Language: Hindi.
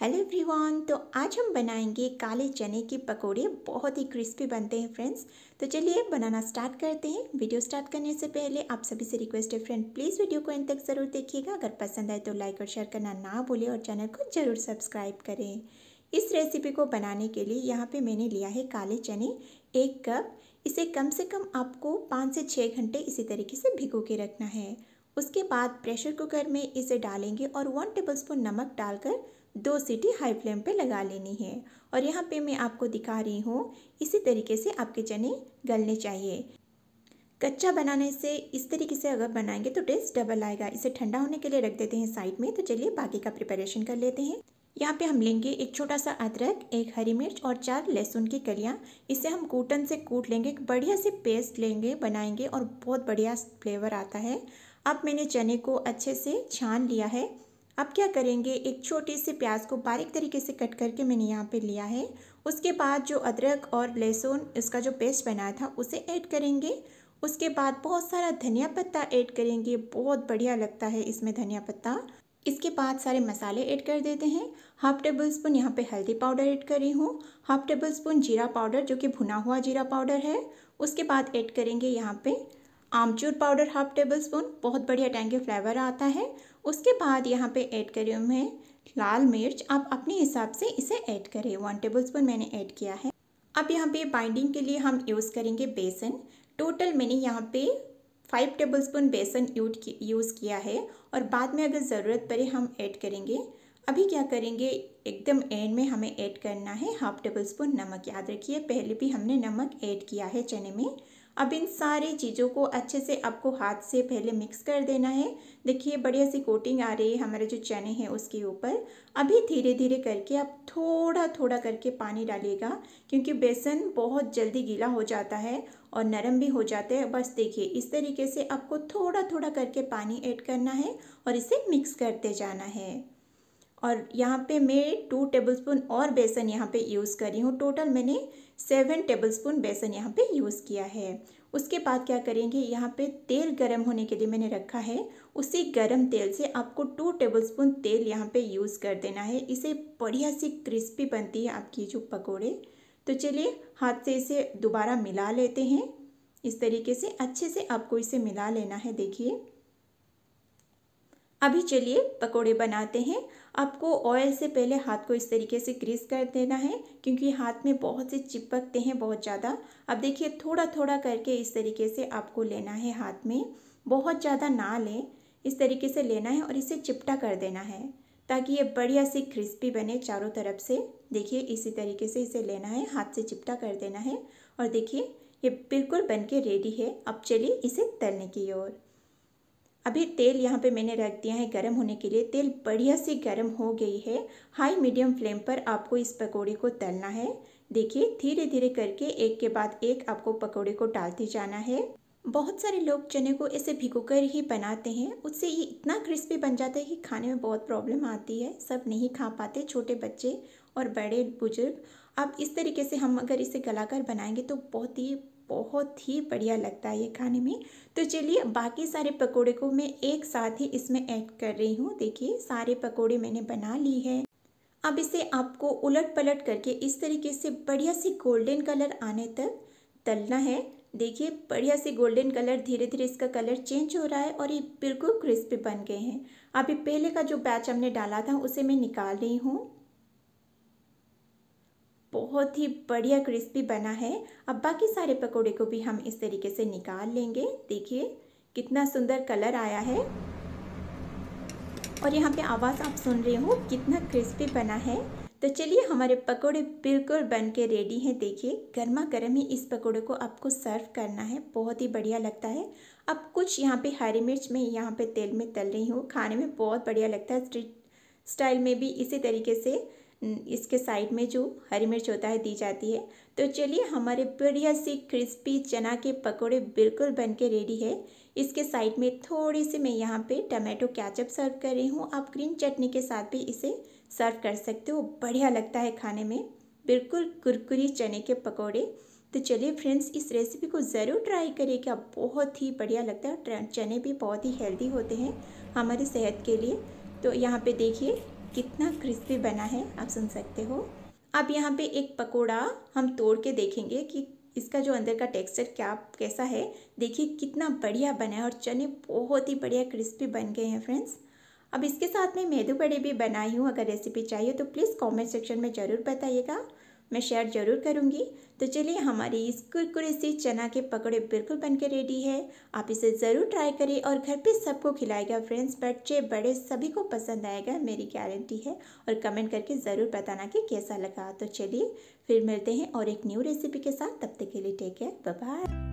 हेलो एवरीवन तो आज हम बनाएंगे काले चने के पकोड़े बहुत ही क्रिस्पी बनते हैं फ्रेंड्स तो चलिए बनाना स्टार्ट करते हैं वीडियो स्टार्ट करने से पहले आप सभी से रिक्वेस्ट है फ्रेंड प्लीज़ वीडियो को एंड तक ज़रूर देखिएगा अगर पसंद आए तो लाइक और शेयर करना ना भूलें और चैनल को ज़रूर सब्सक्राइब करें इस रेसिपी को बनाने के लिए यहाँ पर मैंने लिया है काले चने एक कप इसे कम से कम आपको पाँच से छः घंटे इसी तरीके से भिगो के रखना है उसके बाद प्रेशर कुकर में इसे डालेंगे और वन स्पून नमक डालकर दो सीटी हाई फ्लेम पे लगा लेनी है और यहाँ पे मैं आपको दिखा रही हूँ इसी तरीके से आपके चने गलने चाहिए कच्चा बनाने से इस तरीके से अगर बनाएंगे तो टेस्ट डबल आएगा इसे ठंडा होने के लिए रख देते हैं साइड में तो चलिए बाकी का प्रिपरेशन कर लेते हैं यहाँ पे हम लेंगे एक छोटा सा अदरक एक हरी मिर्च और चार लहसुन की कलियाँ इसे हम कूटन से कूट लेंगे एक बढ़िया से पेस्ट लेंगे बनाएंगे और बहुत बढ़िया फ्लेवर आता है अब मैंने चने को अच्छे से छान लिया है अब क्या करेंगे एक छोटे से प्याज को बारीक तरीके से कट करके मैंने यहाँ पे लिया है उसके बाद जो अदरक और लहसुन इसका जो पेस्ट बनाया था उसे ऐड करेंगे उसके बाद बहुत सारा धनिया पत्ता ऐड करेंगे बहुत बढ़िया लगता है इसमें धनिया पत्ता इसके बाद सारे मसाले ऐड कर देते हैं हाफ टेबल स्पून यहाँ पे हल्दी पाउडर ऐड करी हूँ हाफ टेबल स्पून जीरा पाउडर जो कि भुना हुआ जीरा पाउडर है उसके बाद ऐड करेंगे यहाँ पे आमचूर पाउडर हाफ टेबल स्पून बहुत बढ़िया टैंगी फ्लेवर आता है उसके बाद यहाँ पे ऐड करी हूँ मैं लाल मिर्च आप अपने हिसाब से इसे ऐड करें वन टेबल स्पून मैंने ऐड किया है अब यहाँ पे बाइंडिंग के लिए हम यूज़ करेंगे बेसन टोटल मैंने यहाँ पे फाइव टेबल स्पून बेसन यूज़ किया है और बाद में अगर ज़रूरत पड़े हम ऐड करेंगे अभी क्या करेंगे एकदम एंड में हमें ऐड करना है हाफ टेबल स्पून नमक याद रखिए पहले भी हमने नमक ऐड किया है चने में अब इन सारी चीज़ों को अच्छे से आपको हाथ से पहले मिक्स कर देना है देखिए बढ़िया सी कोटिंग आ रही है हमारे जो चने हैं उसके ऊपर अभी धीरे धीरे करके आप थोड़ा थोड़ा करके पानी डालिएगा क्योंकि बेसन बहुत जल्दी गीला हो जाता है और नरम भी हो जाते हैं बस देखिए इस तरीके से आपको थोड़ा थोड़ा करके पानी ऐड करना है और इसे मिक्स करते जाना है और यहाँ पे मैं टू टेबलस्पून और बेसन यहाँ पे यूज़ कर रही हूँ टोटल मैंने सेवन टेबलस्पून बेसन यहाँ पे यूज़ किया है उसके बाद क्या करेंगे यहाँ पे तेल गरम होने के लिए मैंने रखा है उसी गरम तेल से आपको टू टेबलस्पून तेल यहाँ पे यूज़ कर देना है इसे बढ़िया सी क्रिस्पी बनती है आपकी जो पकौड़े तो चलिए हाथ से इसे दोबारा मिला लेते हैं इस तरीके से अच्छे से आपको इसे मिला लेना है देखिए अभी चलिए पकोड़े बनाते हैं आपको ऑयल से पहले हाथ को इस तरीके से ग्रीस कर देना है क्योंकि हाथ में बहुत से चिपकते हैं बहुत ज़्यादा अब देखिए थोड़ा थोड़ा करके इस तरीके से आपको लेना है हाथ में बहुत ज़्यादा ना लें इस तरीके से लेना है और इसे चिपटा कर देना है ताकि ये बढ़िया से क्रिस्पी बने चारों तरफ से देखिए इसी तरीके से इसे लेना है हाथ से चिपटा कर देना है और देखिए ये बिल्कुल बन के रेडी है अब चलिए इसे तलने की ओर अभी तेल यहाँ पे मैंने रख दिया है गर्म होने के लिए तेल बढ़िया से गर्म हो गई है हाई मीडियम फ्लेम पर आपको इस पकौड़े को तलना है देखिए धीरे धीरे करके एक के बाद एक आपको पकौड़े को डालते जाना है बहुत सारे लोग चने को ऐसे भिगोकर ही बनाते हैं उससे ये इतना क्रिस्पी बन जाता है कि खाने में बहुत प्रॉब्लम आती है सब नहीं खा पाते छोटे बच्चे और बड़े बुजुर्ग अब इस तरीके से हम अगर इसे गलाकर बनाएंगे तो बहुत ही बहुत ही बढ़िया लगता है ये खाने में तो चलिए बाकी सारे पकोड़े को मैं एक साथ ही इसमें ऐड कर रही हूँ देखिए सारे पकोड़े मैंने बना ली है अब इसे आपको उलट पलट करके इस तरीके से बढ़िया से गोल्डन कलर आने तक तलना है देखिए बढ़िया से गोल्डन कलर धीरे धीरे इसका कलर चेंज हो रहा है और ये बिल्कुल क्रिस्पी बन गए हैं अभी पहले का जो बैच हमने डाला था उसे मैं निकाल रही हूँ बहुत ही बढ़िया क्रिस्पी बना है अब बाकी सारे पकोड़े को भी हम इस तरीके से निकाल लेंगे देखिए कितना सुंदर कलर आया है और यहाँ पे आवाज़ आप सुन रहे हो कितना क्रिस्पी बना है तो चलिए हमारे पकोड़े बिल्कुल बन के रेडी हैं देखिए गर्मा गर्म ही इस पकोड़े को आपको सर्व करना है बहुत ही बढ़िया लगता है अब कुछ यहाँ पे हरी मिर्च में यहाँ पे तेल में तल रही हूँ खाने में बहुत बढ़िया लगता है स्ट्रीट स्टाइल में भी इसी तरीके से इसके साइड में जो हरी मिर्च होता है दी जाती है तो चलिए हमारे बढ़िया सी क्रिस्पी चना के पकोड़े बिल्कुल बन के रेडी है इसके साइड में थोड़ी सी मैं यहाँ पे टमाटो कैचअप सर्व कर रही हूँ आप ग्रीन चटनी के साथ भी इसे सर्व कर सकते हो बढ़िया लगता है खाने में बिल्कुल कुरकुरी चने के पकौड़े तो चलिए फ्रेंड्स इस रेसिपी को ज़रूर ट्राई करिएगा बहुत ही बढ़िया लगता है चने भी बहुत ही हेल्दी होते हैं हमारी सेहत के लिए तो यहाँ पे देखिए कितना क्रिस्पी बना है आप सुन सकते हो अब यहाँ पे एक पकोड़ा हम तोड़ के देखेंगे कि इसका जो अंदर का टेक्सचर क्या कैसा है देखिए कितना बढ़िया बना है और चने बहुत ही बढ़िया क्रिस्पी बन गए हैं फ्रेंड्स अब इसके साथ में मेदू बड़े भी बनाई हूँ अगर रेसिपी चाहिए तो प्लीज़ कमेंट सेक्शन में ज़रूर बताइएगा मैं शेयर ज़रूर करूँगी तो चलिए हमारी इस कुरकुरे से चना के पकौड़े बिल्कुल बनकर रेडी है आप इसे ज़रूर ट्राई करें और घर पे सबको खिलाएगा फ्रेंड्स बच्चे बड़े सभी को पसंद आएगा मेरी गारंटी है और कमेंट करके ज़रूर बताना कि कैसा लगा तो चलिए फिर मिलते हैं और एक न्यू रेसिपी के साथ तब तक के लिए टेक केयर बाय